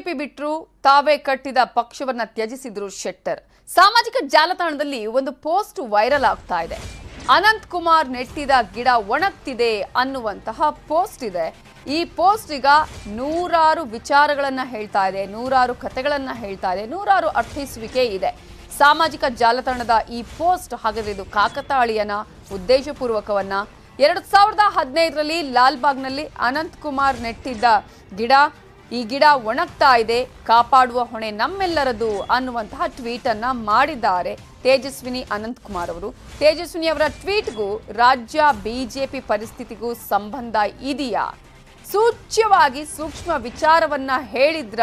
BJP ಬಿಟ್ಟರು ತಾವೇ ಕಟ್ಟಿದ ಪಕ್ಷವನ್ನ ತ್ಯಜಿಸಿದ್ರು ಶೆಟ್ಟರ್ ಸಾಮಾಜಿಕ ಜಾಲತಾಣದಲ್ಲಿ ಒಂದು ಪೋಸ್ಟ್ ವೈರಲ್ ಆಗ್ತಾ ಇದೆ ಅನಂತ್ ಕುಮಾರ್ ನೆಟ್ಟಿದ ಗಿಡ ಒಣಗ್ತಿದೆ ಅನ್ನುವಂತಹ ಪೋಸ್ಟ್ ಇದೆ ಈ ಪೋಸ್ಟ್ ಈಗ ನೂರಾರು ವಿಚಾರಗಳನ್ನ ಹೇಳ್ತಾ ಇದೆ ನೂರಾರು ಕಥೆಗಳನ್ನ ಹೇಳ್ತಾ ಇದೆ ನೂರಾರು ಅರ್ಥೈಸುವಿಕೆ ಇದೆ ಸಾಮಾಜಿಕ ಜಾಲತಾಣದ ಈ ಪೋಸ್ಟ್ ಹಾಗಾದ್ರೆ ಇದು ಕಾಕತಾಳಿಯನ ಉದ್ದೇಶಪೂರ್ವಕವನ್ನ ಎರಡ್ ಸಾವಿರದ ಹದಿನೈದರಲ್ಲಿ ಲಾಲ್ಬಾಗ್ನಲ್ಲಿ ಅನಂತ್ ಕುಮಾರ್ ನೆಟ್ಟಿದ್ದ ಗಿಡ ಈ ಗಿಡ ಒಣಗ್ತಾ ಇದೆ ಕಾಪಾಡುವ ಹೊಣೆ ನಮ್ಮೆಲ್ಲರದು ಅನ್ನುವಂತಹ ಟ್ವೀಟ್ ಅನ್ನ ಮಾಡಿದ್ದಾರೆ ತೇಜಸ್ವಿನಿ ಅನಂತ್ ಕುಮಾರ್ ಅವರು ತೇಜಸ್ವಿನಿ ಅವರ ಟ್ವೀಟ್ಗೂ ರಾಜ್ಯ ಬಿಜೆಪಿ ಪರಿಸ್ಥಿತಿಗೂ ಸಂಬಂಧ ಇದೆಯಾ ಸೂಚ್ಯವಾಗಿ ಸೂಕ್ಷ್ಮ ವಿಚಾರವನ್ನ ಹೇಳಿದ್ರ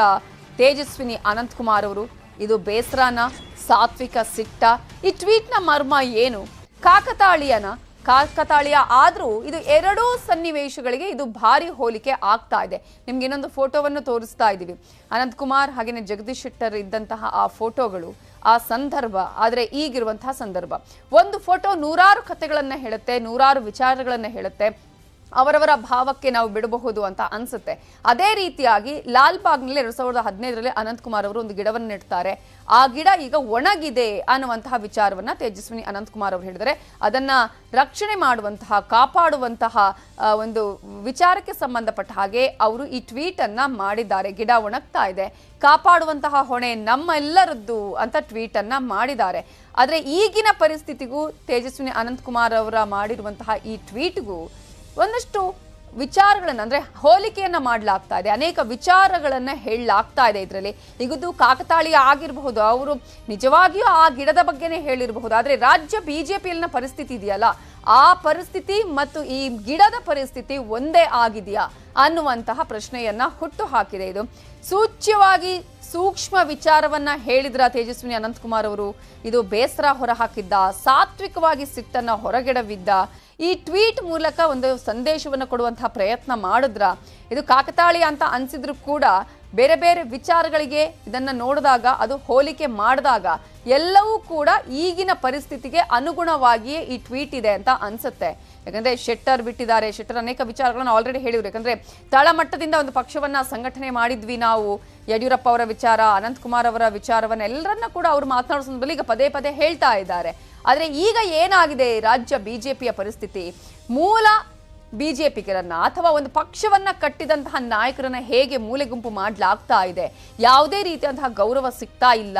ತೇಜಸ್ವಿನಿ ಅನಂತ್ ಕುಮಾರ್ ಅವರು ಇದು ಬೇಸರನ ಸಾತ್ವಿಕ ಸಿಟ್ಟ ಈ ಟ್ವೀಟ್ನ ಮರ್ಮ ಏನು ಕಾಕತಾಳಿಯನ ಕಾಕತಾಳೀಯ ಆದರೂ ಇದು ಎರಡೂ ಸನ್ನಿವೇಶಗಳಿಗೆ ಇದು ಭಾರಿ ಹೋಲಿಕೆ ಆಗ್ತಾ ಇದೆ ನಿಮ್ಗೆ ಇನ್ನೊಂದು ಫೋಟೋವನ್ನು ತೋರಿಸ್ತಾ ಇದ್ದೀವಿ ಅನಂತಕುಮಾರ್ ಹಾಗೆಯೇ ಜಗದೀಶ್ ಶೆಟ್ಟರ್ ಇದ್ದಂತಹ ಆ ಫೋಟೋಗಳು ಆ ಸಂದರ್ಭ ಆದರೆ ಈಗಿರುವಂತಹ ಸಂದರ್ಭ ಒಂದು ಫೋಟೋ ನೂರಾರು ಕಥೆಗಳನ್ನು ಹೇಳುತ್ತೆ ನೂರಾರು ವಿಚಾರಗಳನ್ನು ಹೇಳುತ್ತೆ ಅವರವರ ಭಾವಕ್ಕೆ ನಾವು ಬಿಡಬಹುದು ಅಂತ ಅನ್ಸುತ್ತೆ ಅದೇ ರೀತಿಯಾಗಿ ಲಾಲ್ಬಾಗ್ನಲ್ಲಿ ನಲ್ಲಿ ಎರಡ್ ಸಾವಿರದ ಹದಿನೈದರಲ್ಲಿ ಅನಂತ್ ಕುಮಾರ್ ಅವರು ಒಂದು ಗಿಡವನ್ನು ನೆಡ್ತಾರೆ ಆ ಗಿಡ ಈಗ ಒಣಗಿದೆ ಅನ್ನುವಂತಹ ವಿಚಾರವನ್ನ ತೇಜಸ್ವಿನಿ ಅನಂತ್ ಕುಮಾರ್ ಅವರು ಹೇಳಿದರೆ ಅದನ್ನ ರಕ್ಷಣೆ ಮಾಡುವಂತಹ ಕಾಪಾಡುವಂತಹ ಒಂದು ವಿಚಾರಕ್ಕೆ ಸಂಬಂಧಪಟ್ಟ ಹಾಗೆ ಅವರು ಈ ಟ್ವೀಟ್ ಅನ್ನ ಮಾಡಿದ್ದಾರೆ ಗಿಡ ಒಣಗ್ತಾ ಇದೆ ಕಾಪಾಡುವಂತಹ ಹೊಣೆ ನಮ್ಮೆಲ್ಲರದ್ದು ಅಂತ ಟ್ವೀಟ್ ಅನ್ನ ಮಾಡಿದ್ದಾರೆ ಆದರೆ ಈಗಿನ ಪರಿಸ್ಥಿತಿಗೂ ತೇಜಸ್ವಿನಿ ಅನಂತ್ ಕುಮಾರ್ ಅವರ ಮಾಡಿರುವಂತಹ ಈ ಟ್ವೀಟ್ಗೂ ಒಂದಷ್ಟು ವಿಚಾರಗಳನ್ನು ಅಂದರೆ ಹೋಲಿಕೆಯನ್ನು ಮಾಡಲಾಗ್ತಾ ಇದೆ ಅನೇಕ ವಿಚಾರಗಳನ್ನು ಹೇಳಲಾಗ್ತಾ ಇದೆ ಇದರಲ್ಲಿ ಈಗದು ಕಾಕತಾಳೀಯ ಆಗಿರಬಹುದು ಅವರು ನಿಜವಾಗಿಯೂ ಆ ಗಿಡದ ಬಗ್ಗೆನೇ ಹೇಳಿರಬಹುದು ಆದರೆ ರಾಜ್ಯ ಬಿ ಜೆ ಪಿಯಲ್ಲಿನ ಪರಿಸ್ಥಿತಿ ಇದೆಯಲ್ಲ ಆ ಪರಿಸ್ಥಿತಿ ಮತ್ತು ಈ ಗಿಡದ ಪರಿಸ್ಥಿತಿ ಒಂದೇ ಆಗಿದೆಯಾ ಅನ್ನುವಂತಹ ಪ್ರಶ್ನೆಯನ್ನ ಹುಟ್ಟು ಹಾಕಿದೆ ಇದು ಸೂಚ್ಯವಾಗಿ ಸೂಕ್ಷ್ಮ ವಿಚಾರವನ್ನ ಹೇಳಿದ್ರ ತೇಜಸ್ವಿನಿ ಅನಂತಕುಮಾರ್ ಅವರು ಇದು ಬೇಸರ ಹೊರಹಾಕಿದ್ದ ಸಾತ್ವಿಕವಾಗಿ ಸಿಟ್ಟನ್ನ ಹೊರಗೆಡವಿದ್ದ ಈ ಟ್ವೀಟ್ ಮೂಲಕ ಒಂದು ಸಂದೇಶವನ್ನು ಕೊಡುವಂತಹ ಪ್ರಯತ್ನ ಮಾಡಿದ್ರ ಇದು ಕಾಕತಾಳಿ ಅಂತ ಅನ್ಸಿದ್ರು ಕೂಡ ಬೇರೆ ಬೇರೆ ವಿಚಾರಗಳಿಗೆ ಇದನ್ನು ನೋಡಿದಾಗ ಅದು ಹೋಲಿಕೆ ಮಾಡಿದಾಗ ಎಲ್ಲವೂ ಕೂಡ ಈಗಿನ ಪರಿಸ್ಥಿತಿಗೆ ಅನುಗುಣವಾಗಿಯೇ ಈ ಟ್ವೀಟ್ ಇದೆ ಅಂತ ಅನ್ಸುತ್ತೆ ಯಾಕಂದ್ರೆ ಶೆಟ್ಟರ್ ಬಿಟ್ಟಿದ್ದಾರೆ ಶೆಟ್ಟರ್ ಅನೇಕ ವಿಚಾರಗಳನ್ನು ಆಲ್ರೆಡಿ ಹೇಳಿದ್ರು ಯಾಕಂದ್ರೆ ತಳಮಟ್ಟದಿಂದ ಒಂದು ಪಕ್ಷವನ್ನ ಸಂಘಟನೆ ಮಾಡಿದ್ವಿ ನಾವು ಯಡಿಯೂರಪ್ಪ ಅವರ ವಿಚಾರ ಅನಂತಕುಮಾರ್ ಅವರ ವಿಚಾರವನ್ನ ಎಲ್ಲರನ್ನ ಕೂಡ ಅವರು ಮಾತನಾಡೋ ಸಂದರ್ಭದಲ್ಲಿ ಈಗ ಪದೇ ಪದೇ ಹೇಳ್ತಾ ಇದ್ದಾರೆ ಆದರೆ ಈಗ ಏನಾಗಿದೆ ರಾಜ್ಯ ಬಿಜೆಪಿಯ ಪರಿಸ್ಥಿತಿ ಮೂಲ ಬಿಜೆಪಿಗರನ್ನ ಅಥವಾ ಒಂದು ಪಕ್ಷವನ್ನ ಕಟ್ಟಿದಂತಹ ನಾಯಕರನ್ನ ಹೇಗೆ ಮೂಲೆಗುಂಪು ಮಾಡಲಾಗ್ತಾ ಇದೆ ಯಾವುದೇ ರೀತಿಯಾದಂತಹ ಗೌರವ ಸಿಗ್ತಾ ಇಲ್ಲ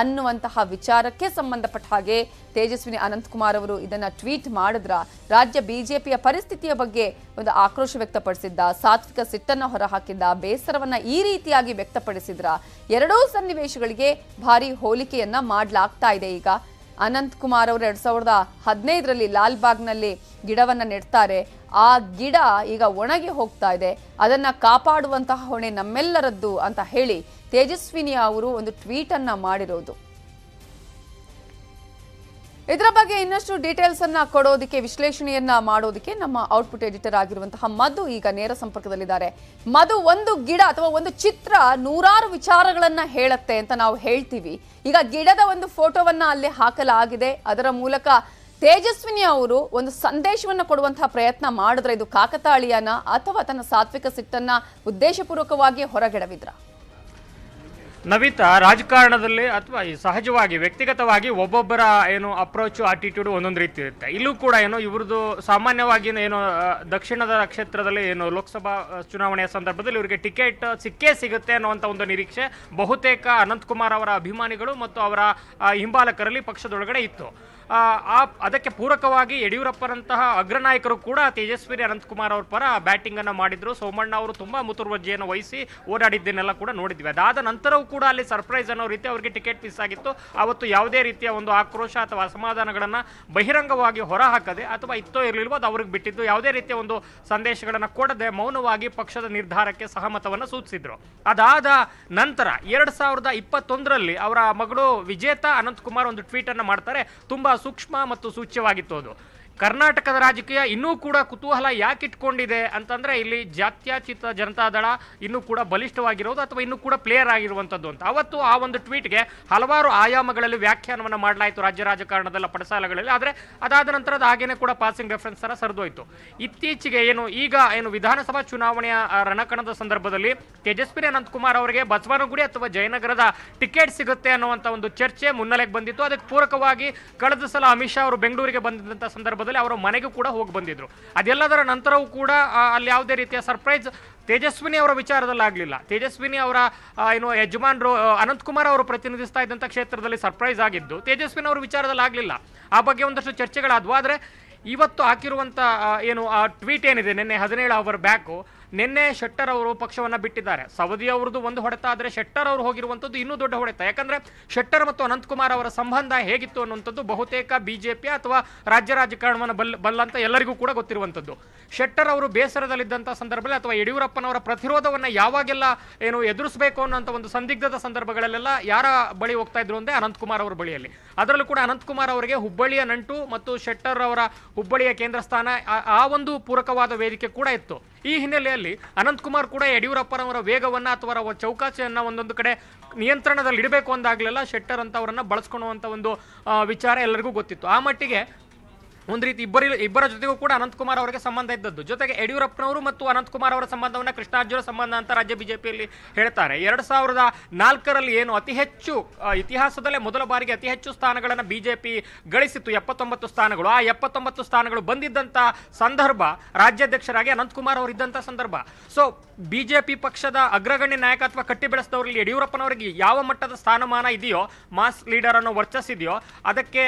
ಅನ್ನುವಂತಹ ವಿಚಾರಕ್ಕೆ ಸಂಬಂಧಪಟ್ಟ ಹಾಗೆ ತೇಜಸ್ವಿನಿ ಅನಂತಕುಮಾರ್ ಅವರು ಇದನ್ನ ಟ್ವೀಟ್ ಮಾಡಿದ್ರ ರಾಜ್ಯ ಬಿಜೆಪಿಯ ಪರಿಸ್ಥಿತಿಯ ಬಗ್ಗೆ ಒಂದು ಆಕ್ರೋಶ ವ್ಯಕ್ತಪಡಿಸಿದ್ದ ಸಾತ್ವಿಕ ಸಿಟ್ಟನ್ನು ಹೊರಹಾಕಿದ್ದ ಬೇಸರವನ್ನ ಈ ರೀತಿಯಾಗಿ ವ್ಯಕ್ತಪಡಿಸಿದ್ರ ಎರಡೂ ಸನ್ನಿವೇಶಗಳಿಗೆ ಭಾರಿ ಹೋಲಿಕೆಯನ್ನ ಮಾಡಲಾಗ್ತಾ ಇದೆ ಈಗ ಅನಂತಕುಮಾರ್ ಅವರು ಎರಡ್ ಸಾವಿರದ ಹದಿನೈದರಲ್ಲಿ ಲಾಲ್ಬಾಗ್ನಲ್ಲಿ ಗಿಡವನ್ನು ನೆಡ್ತಾರೆ ಆ ಗಿಡ ಈಗ ಒಣಗಿ ಹೋಗ್ತಾ ಇದೆ ಅದನ್ನು ಕಾಪಾಡುವಂತಹ ಹೊಣೆ ನಮ್ಮೆಲ್ಲರದ್ದು ಅಂತ ಹೇಳಿ ತೇಜಸ್ವಿನಿ ಅವರು ಒಂದು ಟ್ವೀಟನ್ನು ಮಾಡಿರೋದು ಇದರ ಬಗ್ಗೆ ಇನ್ನಷ್ಟು ಡೀಟೇಲ್ಸ್ ಅನ್ನ ಕೊಡೋದಕ್ಕೆ ವಿಶ್ಲೇಷಣೆಯನ್ನ ಮಾಡೋದಕ್ಕೆ ನಮ್ಮ ಔಟ್ಪುಟ್ ಎಡಿಟರ್ ಆಗಿರುವಂತಹ ಮಧು ಈಗ ನೇರ ಸಂಪರ್ಕದಲ್ಲಿದ್ದಾರೆ ಮಧು ಒಂದು ಗಿಡ ಅಥವಾ ಒಂದು ಚಿತ್ರ ನೂರಾರು ವಿಚಾರಗಳನ್ನ ಹೇಳತ್ತೆ ಅಂತ ನಾವು ಹೇಳ್ತೀವಿ ಈಗ ಗಿಡದ ಒಂದು ಫೋಟೋವನ್ನ ಅಲ್ಲಿ ಹಾಕಲಾಗಿದೆ ಅದರ ಮೂಲಕ ತೇಜಸ್ವಿನಿ ಅವರು ಒಂದು ಸಂದೇಶವನ್ನು ಕೊಡುವಂತಹ ಪ್ರಯತ್ನ ಮಾಡಿದ್ರೆ ಇದು ಕಾಕತಾಳಿಯನ ಅಥವಾ ತನ್ನ ಸಾತ್ವಿಕ ಸಿಟ್ಟನ್ನ ಉದ್ದೇಶಪೂರ್ವಕವಾಗಿ ಹೊರಗೆಡವಿದ್ರ ನವಿತಾ ರಾಜಕಾರಣದಲ್ಲಿ ಅಥವಾ ಈ ಸಹಜವಾಗಿ ವ್ಯಕ್ತಿಗತವಾಗಿ ಒಬ್ಬೊಬ್ಬರ ಏನು ಅಪ್ರೋಚು ಆಟಿಟ್ಯೂಡ್ ಒಂದೊಂದು ರೀತಿ ಇರುತ್ತೆ ಇಲ್ಲೂ ಕೂಡ ಏನು ಇವ್ರದ್ದು ಸಾಮಾನ್ಯವಾಗಿ ಏನು ದಕ್ಷಿಣದ ಕ್ಷೇತ್ರದಲ್ಲಿ ಏನು ಲೋಕಸಭಾ ಚುನಾವಣೆಯ ಸಂದರ್ಭದಲ್ಲಿ ಇವರಿಗೆ ಟಿಕೆಟ್ ಸಿಕ್ಕೇ ಸಿಗುತ್ತೆ ಅನ್ನುವಂಥ ಒಂದು ನಿರೀಕ್ಷೆ ಬಹುತೇಕ ಅನಂತಕುಮಾರ್ ಅವರ ಅಭಿಮಾನಿಗಳು ಮತ್ತು ಅವರ ಹಿಂಬಾಲಕರಲ್ಲಿ ಪಕ್ಷದೊಳಗಡೆ ಇತ್ತು ಆ ಅದಕ್ಕೆ ಪೂರಕವಾಗಿ ಯಡಿಯೂರಪ್ಪರಂತಹ ಅಗ್ರನಾಯಕರು ಕೂಡ ತೇಜಸ್ವಿ ಅನಂತಕುಮಾರ್ ಅವರ ಪರ ಬ್ಯಾಟಿಂಗನ್ನು ಮಾಡಿದರು ಸೋಮಣ್ಣ ಅವರು ತುಂಬ ಮುತುವರ್ವಜ್ಜೆಯನ್ನು ವಹಿಸಿ ಓಡಾಡಿದ್ದನ್ನೆಲ್ಲ ಕೂಡ ನೋಡಿದ್ವಿ ಅದಾದ ನಂತರವೂ ಕೂಡ ಅಲ್ಲಿ ಸರ್ಪ್ರೈಸ್ ಅನ್ನೋ ರೀತಿ ಅವರಿಗೆ ಟಿಕೆಟ್ ಮಿಸ್ ಆಗಿತ್ತು ಅವತ್ತು ಯಾವುದೇ ರೀತಿಯ ಒಂದು ಆಕ್ರೋಶ ಅಥವಾ ಅಸಮಾಧಾನಗಳನ್ನು ಬಹಿರಂಗವಾಗಿ ಹೊರಹಾಕದೆ ಅಥವಾ ಇತ್ತೋ ಇರಲಿಲ್ವೋ ಅದು ಅವ್ರಿಗೆ ಬಿಟ್ಟಿದ್ದು ಯಾವುದೇ ರೀತಿಯ ಒಂದು ಸಂದೇಶಗಳನ್ನು ಕೊಡದೆ ಮೌನವಾಗಿ ಪಕ್ಷದ ನಿರ್ಧಾರಕ್ಕೆ ಸಹಮತವನ್ನು ಸೂಚಿಸಿದ್ರು ಅದಾದ ನಂತರ ಎರಡು ಸಾವಿರದ ಇಪ್ಪತ್ತೊಂದರಲ್ಲಿ ಅವರ ಮಗಳು ವಿಜೇತಾ ಅನಂತಕುಮಾರ್ ಒಂದು ಟ್ವೀಟನ್ನು ಮಾಡ್ತಾರೆ ತುಂಬ ಸೂಕ್ಷ್ಮ ಮತ್ತು ಸೂಚ್ಯವಾಗಿತ್ತು ಅದು ಕರ್ನಾಟಕದ ರಾಜಕೀಯ ಇನ್ನೂ ಕೂಡ ಕುತೂಹಲ ಯಾಕೆ ಇಟ್ಕೊಂಡಿದೆ ಅಂತಂದ್ರೆ ಇಲ್ಲಿ ಜಾತ್ಯಾತೀತ ದಳ ಇನ್ನೂ ಕೂಡ ಬಲಿಷ್ಠವಾಗಿರೋದು ಅಥವಾ ಇನ್ನೂ ಕೂಡ ಪ್ಲೇಯರ್ ಆಗಿರುವಂಥದ್ದು ಅಂತ ಅವತ್ತು ಆ ಒಂದು ಟ್ವೀಟ್ಗೆ ಹಲವಾರು ಆಯಾಮಗಳಲ್ಲಿ ವ್ಯಾಖ್ಯಾನವನ್ನು ಮಾಡಲಾಯಿತು ರಾಜ್ಯ ರಾಜಕಾರಣದಲ್ಲ ಪಡಸಾಲಗಳಲ್ಲಿ ಆದರೆ ಅದಾದ ನಂತರದ ಹಾಗೇನೆ ಕೂಡ ಪಾಸಿಂಗ್ ರೆಫರೆನ್ಸ್ ತರ ಸರಿದೋಯಿತು ಇತ್ತೀಚೆಗೆ ಏನು ಈಗ ಏನು ವಿಧಾನಸಭಾ ಚುನಾವಣೆಯ ರಣಕಣದ ಸಂದರ್ಭದಲ್ಲಿ ತೇಜಸ್ವಿ ಅನಂತಕುಮಾರ್ ಅವರಿಗೆ ಬಸವನಗುಡಿ ಅಥವಾ ಜಯನಗರದ ಟಿಕೆಟ್ ಸಿಗುತ್ತೆ ಅನ್ನುವಂಥ ಒಂದು ಚರ್ಚೆ ಮುನ್ನೆಲೆಗೆ ಬಂದಿತ್ತು ಅದಕ್ಕೆ ಪೂರಕವಾಗಿ ಕಳೆದ ಸಲ ಅಮಿತ್ ಶಾ ಅವರು ಬೆಂಗಳೂರಿಗೆ ಬಂದಿದ್ದಂಥ ಸಂದರ್ಭದಲ್ಲಿ ಸಂದರ್ಭದಲ್ಲಿ ಅವರ ಮನೆಗೂ ಕೂಡ ಹೋಗಿ ಬಂದಿದ್ರು ಅದೆಲ್ಲದರ ನಂತರವೂ ಕೂಡ ಅಲ್ಲಿ ಯಾವುದೇ ರೀತಿಯ ಸರ್ಪ್ರೈಸ್ ತೇಜಸ್ವಿನಿ ಅವರ ವಿಚಾರದಲ್ಲಿ ತೇಜಸ್ವಿನಿ ಅವರ ಏನು ಯಜಮಾನ್ರು ಅನಂತಕುಮಾರ್ ಅವರು ಪ್ರತಿನಿಧಿಸ್ತಾ ಇದ್ದಂಥ ಕ್ಷೇತ್ರದಲ್ಲಿ ಸರ್ಪ್ರೈಸ್ ಆಗಿದ್ದು ತೇಜಸ್ವಿನಿ ಅವರ ವಿಚಾರದಲ್ಲಿ ಆಗಲಿಲ್ಲ ಆ ಬಗ್ಗೆ ಒಂದಷ್ಟು ಚರ್ಚೆಗಳಾದವು ಆದರೆ ಇವತ್ತು ಹಾಕಿರುವಂಥ ಏನು ಆ ಟ್ವೀಟ್ ಏನಿದೆ ನಿನ್ನೆ ಹದಿನೇಳು ಅವರ್ ಬ್ಯಾಕು ನಿನ್ನೆ ಶೆಟ್ಟರ್ ಅವರು ಪಕ್ಷವನ್ನು ಬಿಟ್ಟಿದ್ದಾರೆ ಸವದಿ ಅವರದ್ದು ಒಂದು ಹೊಡೆತ ಆದರೆ ಶೆಟ್ಟರ್ ಅವರು ಹೋಗಿರುವಂಥದ್ದು ಇನ್ನೂ ದೊಡ್ಡ ಹೊಡೆತ ಯಾಕಂದರೆ ಶೆಟ್ಟರ್ ಮತ್ತು ಅನಂತಕುಮಾರ್ ಅವರ ಸಂಬಂಧ ಹೇಗಿತ್ತು ಅನ್ನುವಂಥದ್ದು ಬಹುತೇಕ ಬಿಜೆಪಿ ಅಥವಾ ರಾಜ್ಯ ರಾಜಕಾರಣವನ್ನು ಬಲ್ ಬಲ್ಲಂತ ಎಲ್ಲರಿಗೂ ಕೂಡ ಗೊತ್ತಿರುವಂಥದ್ದು ಶೆಟ್ಟರ್ ಅವರು ಬೇಸರದಲ್ಲಿದ್ದಂಥ ಸಂದರ್ಭದಲ್ಲಿ ಅಥವಾ ಯಡಿಯೂರಪ್ಪನವರ ಪ್ರತಿರೋಧವನ್ನು ಯಾವಾಗೆಲ್ಲ ಏನು ಎದುರಿಸಬೇಕು ಅನ್ನೋಂಥ ಒಂದು ಸಂದಿಗ್ಧದ ಸಂದರ್ಭಗಳಲ್ಲೆಲ್ಲ ಯಾರ ಬಳಿ ಹೋಗ್ತಾ ಇದ್ರು ಅಂದರೆ ಅನಂತಕುಮಾರ್ ಅವರ ಬಳಿಯಲ್ಲಿ ಅದರಲ್ಲೂ ಕೂಡ ಅನಂತಕುಮಾರ್ ಅವರಿಗೆ ಹುಬ್ಬಳ್ಳಿಯ ನಂಟು ಮತ್ತು ಶೆಟ್ಟರ್ ಅವರ ಹುಬ್ಬಳ್ಳಿಯ ಕೇಂದ್ರ ಸ್ಥಾನ ಆ ಒಂದು ಪೂರಕವಾದ ವೇದಿಕೆ ಕೂಡ ಇತ್ತು ಈ ಹಿನ್ನೆಲೆಯಲ್ಲಿ ಅನಂತಕುಮಾರ್ ಕೂಡ ಯಡಿಯೂರಪ್ಪನವರ ವೇಗವನ್ನು ಅಥವಾ ಅವರ ಚೌಕಾಸಿಯನ್ನು ಒಂದೊಂದು ಕಡೆ ನಿಯಂತ್ರಣದಲ್ಲಿ ಇಡಬೇಕು ಅಂದಾಗಲೆಲ್ಲ ಶೆಟ್ಟರ್ ಅಂತ ಅವರನ್ನು ಬಳಸ್ಕೊಳ್ಳುವಂಥ ಒಂದು ವಿಚಾರ ಎಲ್ಲರಿಗೂ ಗೊತ್ತಿತ್ತು ಆ ಮಟ್ಟಿಗೆ ಒಂದು ರೀತಿ ಇಬ್ಬರ ಇಬ್ಬರ ಜೊತೆಗೂ ಕೂಡ ಅನಂತಕುಮಾರ್ ಅವರಿಗೆ ಸಂಬಂಧ ಇದ್ದದ್ದು ಜೊತೆಗೆ ಯಡಿಯೂರಪ್ಪನವರು ಮತ್ತು ಅನಂತಕುಮಾರ್ ಅವರ ಸಂಬಂಧವನ್ನು ಕೃಷ್ಣಾರ್ಜುನ ಸಂಬಂಧ ಅಂತ ರಾಜ್ಯ ಬಿಜೆಪಿಯಲ್ಲಿ ಹೇಳ್ತಾರೆ ಎರಡು ಸಾವಿರದ ನಾಲ್ಕರಲ್ಲಿ ಏನು ಅತಿ ಹೆಚ್ಚು ಇತಿಹಾಸದಲ್ಲೇ ಮೊದಲ ಬಾರಿಗೆ ಅತಿ ಹೆಚ್ಚು ಸ್ಥಾನಗಳನ್ನು ಬಿಜೆಪಿ ಗಳಿಸಿತ್ತು ಎಪ್ಪತ್ತೊಂಬತ್ತು ಸ್ಥಾನಗಳು ಆ ಎಪ್ಪತ್ತೊಂಬತ್ತು ಸ್ಥಾನಗಳು ಬಂದಿದ್ದಂಥ ಸಂದರ್ಭ ರಾಜ್ಯಾಧ್ಯಕ್ಷರಾಗಿ ಅನಂತಕುಮಾರ್ ಅವರು ಇದ್ದಂಥ ಸಂದರ್ಭ ಸೊ ಬಿಜೆಪಿ ಪಕ್ಷದ ಅಗ್ರಗಣ್ಯ ನಾಯಕತ್ವ ಕಟ್ಟಿ ಬೆಳೆಸಿದವರಲ್ಲಿ ಯಡಿಯೂರಪ್ಪನವರಿಗೆ ಯಾವ ಮಟ್ಟದ ಸ್ಥಾನಮಾನ ಇದೆಯೋ ಮಾಸ್ ಲೀಡರ್ ಅನ್ನು ವರ್ಚಸ್ಸಿದೆಯೋ ಅದಕ್ಕೆ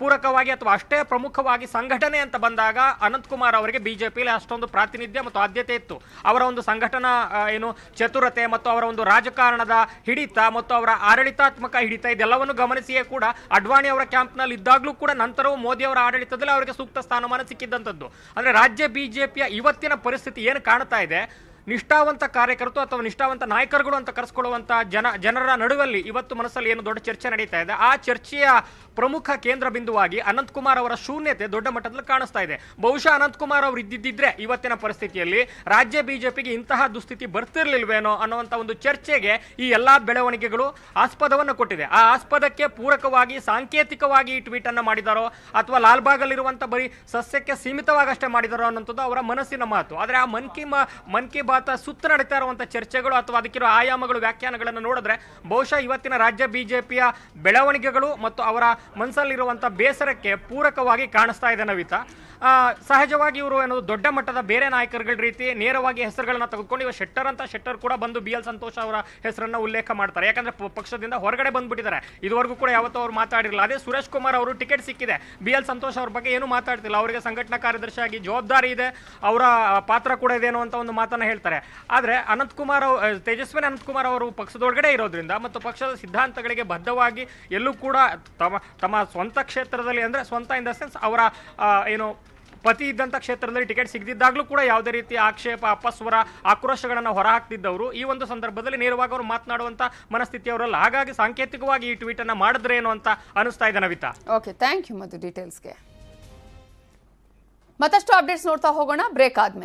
ಪೂರಕವಾಗಿ ಅಥವಾ ಅಷ್ಟೇ ಪ್ರಮುಖ ಪ್ರಮುಖವಾಗಿ ಸಂಘಟನೆ ಅಂತ ಬಂದಾಗ ಅನಂತಕುಮಾರ್ ಅವರಿಗೆ ಬಿಜೆಪಿಯಲ್ಲಿ ಅಷ್ಟೊಂದು ಪ್ರಾತಿನಿಧ್ಯ ಮತ್ತು ಆದ್ಯತೆ ಇತ್ತು ಅವರ ಒಂದು ಸಂಘಟನಾ ಏನು ಚತುರತೆ ಮತ್ತು ಅವರ ಒಂದು ರಾಜಕಾರಣದ ಹಿಡಿತ ಮತ್ತು ಅವರ ಆಡಳಿತಾತ್ಮಕ ಹಿಡಿತ ಇದೆಲ್ಲವನ್ನು ಗಮನಿಸಿಯೇ ಕೂಡ ಅಡ್ವಾಣಿ ಅವರ ಕ್ಯಾಂಪ್ನಲ್ಲಿ ಇದ್ದಾಗಲೂ ಕೂಡ ನಂತರವೂ ಮೋದಿ ಅವರ ಆಡಳಿತದಲ್ಲಿ ಅವರಿಗೆ ಸೂಕ್ತ ಸ್ಥಾನಮಾನ ಸಿಕ್ಕಿದ್ದಂಥದ್ದು ಅಂದರೆ ರಾಜ್ಯ ಬಿಜೆಪಿಯ ಇವತ್ತಿನ ಪರಿಸ್ಥಿತಿ ಏನು ಕಾಣ್ತಾ ಇದೆ ನಿಷ್ಠಾವಂತ ಕಾರ್ಯಕರ್ತರು ಅಥವಾ ನಿಷ್ಠಾವಂತ ನಾಯಕರುಗಳು ಅಂತ ಕರೆಸ್ಕೊಳ್ಳುವಂತ ಜನ ಜನರ ನಡುವಲ್ಲಿ ಇವತ್ತು ಮನಸ್ಸಲ್ಲಿ ಏನು ದೊಡ್ಡ ಚರ್ಚೆ ನಡೀತಾ ಇದೆ ಆ ಚರ್ಚೆಯ ಪ್ರಮುಖ ಕೇಂದ್ರ ಬಿಂದುವಾಗಿ ಅನಂತಕುಮಾರ್ ಅವರ ಶೂನ್ಯತೆ ದೊಡ್ಡ ಮಟ್ಟದಲ್ಲಿ ಕಾಣಿಸ್ತಾ ಇದೆ ಬಹುಶಃ ಅನಂತಕುಮಾರ್ ಅವರು ಇದ್ದಿದ್ದರೆ ಇವತ್ತಿನ ಪರಿಸ್ಥಿತಿಯಲ್ಲಿ ರಾಜ್ಯ ಬಿಜೆಪಿಗೆ ಇಂತಹ ದುಸ್ಥಿತಿ ಬರ್ತಿರ್ಲಿಲ್ವೇನೋ ಅನ್ನುವಂಥ ಒಂದು ಚರ್ಚೆಗೆ ಈ ಎಲ್ಲಾ ಬೆಳವಣಿಗೆಗಳು ಆಸ್ಪದವನ್ನು ಕೊಟ್ಟಿದೆ ಆ ಆಸ್ಪದಕ್ಕೆ ಪೂರಕವಾಗಿ ಸಾಂಕೇತಿಕವಾಗಿ ಈ ಟ್ವೀಟ್ ಅನ್ನು ಮಾಡಿದಾರೋ ಅಥವಾ ಲಾಲ್ಬಾಗಲ್ಲಿರುವಂಥ ಬರೀ ಸಸ್ಯಕ್ಕೆ ಸೀಮಿತವಾಗಷ್ಟೇ ಮಾಡಿದಾರೋ ಅನ್ನೋಂಥದ್ದು ಅವರ ಮನಸ್ಸಿನ ಮಾತು ಆದರೆ ಆ ಮನ್ ಕಿ ಮನ್ ಕಿ ಪಕ್ಷಪಾತ ಸುತ್ತ ನಡೀತಾ ಇರುವಂಥ ಚರ್ಚೆಗಳು ಅಥವಾ ಅದಕ್ಕಿರೋ ಆಯಾಮಗಳು ವ್ಯಾಖ್ಯಾನಗಳನ್ನು ನೋಡಿದ್ರೆ ಬಹುಶಃ ಇವತ್ತಿನ ರಾಜ್ಯ ಬಿಜೆಪಿಯ ಬೆಳವಣಿಗೆಗಳು ಮತ್ತು ಅವರ ಮನಸ್ಸಲ್ಲಿರುವಂತಹ ಬೇಸರಕ್ಕೆ ಪೂರಕವಾಗಿ ಕಾಣಿಸ್ತಾ ಇದೆ ನವಿತಾ ಸಹಜವಾಗಿ ಇವರು ಏನೋ ದೊಡ್ಡ ಮಟ್ಟದ ಬೇರೆ ನಾಯಕರುಗಳ ರೀತಿ ನೇರವಾಗಿ ಹೆಸರುಗಳನ್ನ ತೆಗೆದುಕೊಂಡು ಇವ ಶೆಟ್ಟರ್ ಅಂತ ಶೆಟ್ಟರ್ ಕೂಡ ಬಂದು ಬಿ ಎಲ್ ಸಂತೋಷ್ ಅವರ ಹೆಸರನ್ನ ಉಲ್ಲೇಖ ಮಾಡ್ತಾರೆ ಯಾಕಂದ್ರೆ ಪಕ್ಷದಿಂದ ಹೊರಗಡೆ ಬಂದ್ಬಿಟ್ಟಿದ್ದಾರೆ ಇದುವರೆಗೂ ಕೂಡ ಯಾವತ್ತೂ ಅವ್ರು ಮಾತಾಡಿರಲಿಲ್ಲ ಅದೇ ಸುರೇಶ್ ಕುಮಾರ್ ಅವರು ಟಿಕೆಟ್ ಸಿಕ್ಕಿದೆ ಬಿ ಎಲ್ ಸಂತೋಷ್ ಅವ್ರ ಬಗ್ಗೆ ಏನು ಮಾತಾಡ್ತಿಲ್ಲ ಅವರಿಗೆ ಸಂಘಟನಾ ಕಾರ್ಯದರ್ಶಿಯಾಗಿ ಜವಾಬ್ದಾರಿ ಇದೆ ಅವರ ಪಾತ್ರ ಕೂಡ ಇದೆ ಅನ್ನುವಂಥ ಒಂದು ಮಾತನ್ನ ಹೇಳ್ತಾರೆ ಇರ್ತಾರೆ ಆದರೆ ಅನಂತಕುಮಾರ್ ಅವರು ತೇಜಸ್ವಿನಿ ಅನಂತಕುಮಾರ್ ಅವರು ಪಕ್ಷದೊಳಗಡೆ ಇರೋದ್ರಿಂದ ಮತ್ತು ಪಕ್ಷದ ಸಿದ್ಧಾಂತಗಳಿಗೆ ಬದ್ಧವಾಗಿ ಎಲ್ಲೂ ಕೂಡ ತಮ್ಮ ತಮ್ಮ ಸ್ವಂತ ಕ್ಷೇತ್ರದಲ್ಲಿ ಅಂದರೆ ಸ್ವಂತ ಇನ್ ದ ಸೆನ್ಸ್ ಅವರ ಏನು ಪತಿ ಇದ್ದಂಥ ಕ್ಷೇತ್ರದಲ್ಲಿ ಟಿಕೆಟ್ ಸಿಗದಿದ್ದಾಗಲೂ ಕೂಡ ಯಾವುದೇ ರೀತಿಯ ಆಕ್ಷೇಪ ಅಪಸ್ವರ ಆಕ್ರೋಶಗಳನ್ನು ಹೊರಹಾಕ್ತಿದ್ದವರು ಈ ಒಂದು ಸಂದರ್ಭದಲ್ಲಿ ನೇರವಾಗಿ ಅವರು ಮಾತನಾಡುವಂಥ ಮನಸ್ಥಿತಿ ಅವರಲ್ಲ ಹಾಗಾಗಿ ಸಾಂಕೇತಿಕವಾಗಿ ಈ ಟ್ವೀಟನ್ನು ಮಾಡಿದ್ರೆ ಏನು ಅಂತ ಅನಿಸ್ತಾ ಇದೆ ನವಿತಾ ಓಕೆ ಥ್ಯಾಂಕ್ ಯು ಮತ್ತು ಡೀಟೇಲ್ಸ್ಗೆ ಮತ್ತಷ್ಟು ಅಪ್ಡೇಟ್ಸ್ ನೋಡ್ತಾ ಹೋಗೋಣ ಬ್ರೇಕ್ ಆದ್ಮೇಲೆ